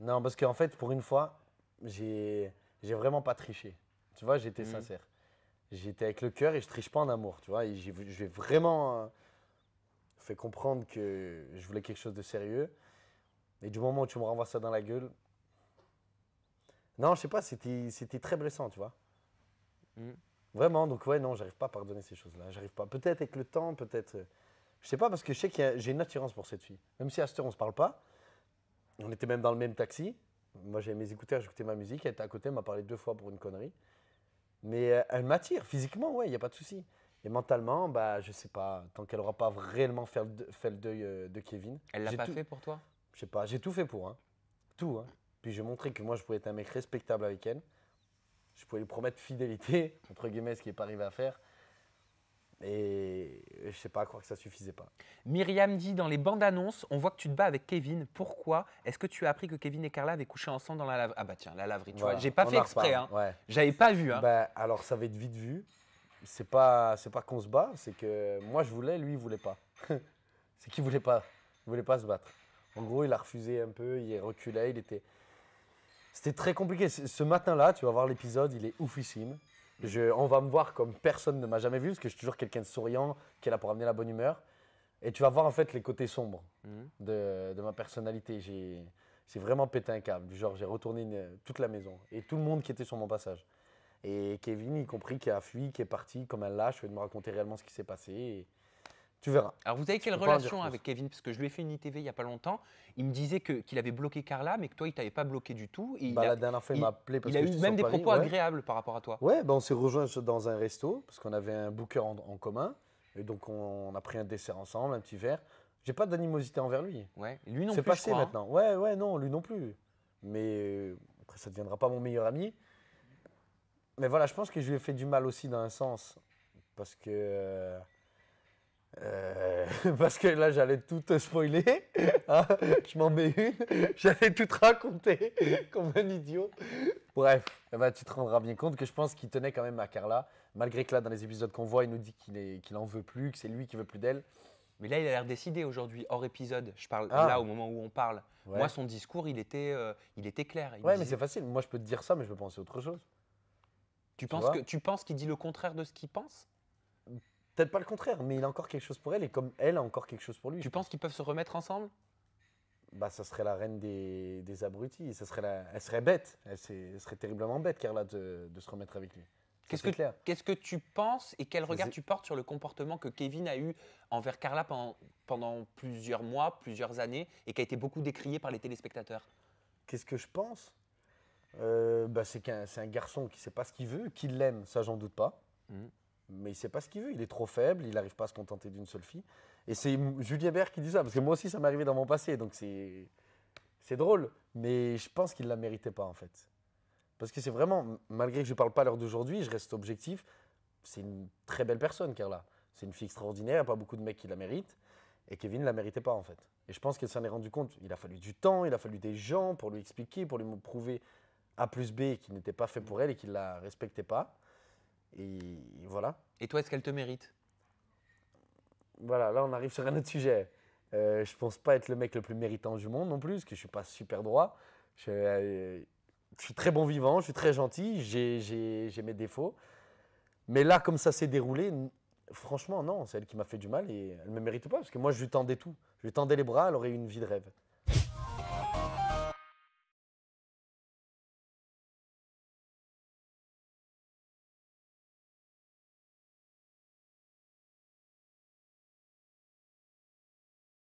Non, parce qu'en fait, pour une fois, j'ai vraiment pas triché. Tu vois, j'étais mhm. sincère. J'étais avec le cœur et je triche pas en amour, tu vois. Et je vais vraiment euh, fait comprendre que je voulais quelque chose de sérieux. Et du moment où tu me renvoies ça dans la gueule. Non, je sais pas, c'était très blessant, tu vois. Mhm. Vraiment, donc ouais, non, j'arrive pas à pardonner ces choses-là. J'arrive pas. Peut-être avec le temps, peut-être. Euh, je sais pas, parce que je sais que j'ai une attirance pour cette fille. Même si à ce heure, on se parle pas, on était même dans le même taxi. Moi, j'avais mes écouteurs, j'écoutais ma musique. Elle était à côté, elle m'a parlé deux fois pour une connerie. Mais euh, elle m'attire physiquement, ouais, il n'y a pas de souci. Et mentalement, bah, je sais pas, tant qu'elle n'aura pas réellement fait le, le deuil euh, de Kevin. Elle l'a pas fait pour toi Je sais pas, j'ai tout fait pour. Hein. Tout. Hein. Puis j'ai montré que moi, je pouvais être un mec respectable avec elle. Je pouvais lui promettre fidélité, entre guillemets, ce qui n'est pas arrivé à faire. Et je sais pas, je croire que ça suffisait pas. Myriam dit dans les bandes annonces, on voit que tu te bats avec Kevin. Pourquoi Est-ce que tu as appris que Kevin et Carla avaient couché ensemble dans la laverie Ah bah tiens, la laverie, tu vois. J'ai pas fait exprès, hein. J'avais pas vu, hein. ben, alors ça va être vite vu. C'est pas, c'est pas qu'on se bat, c'est que moi je voulais, lui il voulait pas. c'est qu'il voulait pas, voulait pas se battre. En gros, il a refusé un peu, il reculait, il était. C'était très compliqué. Ce matin-là, tu vas voir l'épisode, il est oufissime on va me voir comme personne ne m'a jamais vu, parce que je suis toujours quelqu'un de souriant, qui est là pour amener la bonne humeur. Et tu vas voir en fait les côtés sombres mhm. de, ma personnalité. J'ai vraiment pété un câble. Genre, j'ai retourné toute la maison et tout le monde qui était sur mon passage. Et Kevin, y compris, qui a fui, qui est parti comme un lâche, je de me raconter réellement ce qui s'est passé. Tu verras. Alors, vous avez quelle relation avec Kevin Parce que je lui ai fait une ITV il n'y a pas longtemps. Il me disait qu'il avait bloqué Carla, mais que toi, il t'avait pas bloqué du tout. Bah, il a, la dernière fois, il, m'a appelé parce il que Il a eu même des propos agréables par rapport à toi. Ouais, bah, on s'est rejoints dans un resto parce qu'on avait un booker en, commun. Et donc, on, a pris un dessert ensemble, un petit verre. J'ai pas d'animosité envers lui. Ouais, lui non plus. C'est passé hein. maintenant. Ouais, ouais, non, lui non plus. Mais euh, après, ça ne deviendra pas mon meilleur ami. Mais voilà, je pense que je lui ai fait du mal aussi dans un sens. Parce que. Euh, euh, parce que là, j'allais tout te spoiler. Hein. je m'en mets une. J'allais tout te raconter comme un idiot. Bref, eh ben, tu te rendras bien compte que je pense qu'il tenait quand même à Carla. Malgré que là, dans les épisodes qu'on voit, il nous dit qu'il n'en en veut plus, que c'est lui qui veut plus d'elle. Mais là, il a l'air décidé aujourd'hui, hors épisode. Je parle ah. là au moment où on parle. Moi, son discours, il était, euh, il était clair. ouais, mais c'est facile. Moi, je peux te dire ça, mais je peux penser autre chose. tu penses que tu penses qu'il dit le contraire de ce qu'il pense Peut-être pas le contraire, mais il a encore quelque chose pour elle et comme elle a encore quelque chose pour lui. Tu penses qu'ils peuvent se remettre ensemble Bah, ça serait la reine des, des abrutis. Ça serait la, elle serait bête. Elle, serait terriblement bête, Carla, de, de se remettre avec lui. Qu'est-ce que, tu penses et quel regard tu portes sur le comportement que Kevin a eu envers Carla pendant, plusieurs mois, plusieurs années et qui a été beaucoup décrié par les téléspectateurs Qu'est-ce que je pense euh, bah, C'est qu'un c'est un garçon qui ne sait pas ce qu'il veut, qui l'aime, ça j'en doute pas. Mmh mais il sait pas ce qu'il veut. Il est trop faible, il n'arrive pas à se contenter d'une seule fille. Et c'est Julien Hébert qui dit ça, parce que moi aussi, ça m'est arrivé dans mon passé, donc c'est. C'est drôle, mais je pense qu'il ne la méritait pas en fait. Parce que c'est vraiment, malgré que je ne parle pas à l'heure d'aujourd'hui, je reste objectif, c'est une très belle personne, Carla. C'est une fille extraordinaire, il n'y a pas beaucoup de mecs qui la méritent. Et Kevin ne la méritait pas en fait. Et je pense qu'elle s'en est rendue compte. Il a fallu du temps, il a fallu des gens pour lui expliquer, pour lui prouver A plus B qu'il n'était pas fait pour elle et qu'il ne la respectait pas. Et voilà. Et toi, est-ce qu'elle te mérite Voilà, là on arrive sur un autre sujet. Euh, je pense pas être le mec le plus méritant du monde non plus, parce que je suis pas super droit. Je, euh, suis très bon vivant, je suis très gentil, j'ai mes défauts. Mais là, comme ça s'est déroulé, franchement, non, c'est elle qui m'a fait du mal et elle me mérite pas, parce que moi, je lui tendais tout. Je lui tendais les bras, elle aurait eu une vie de rêve.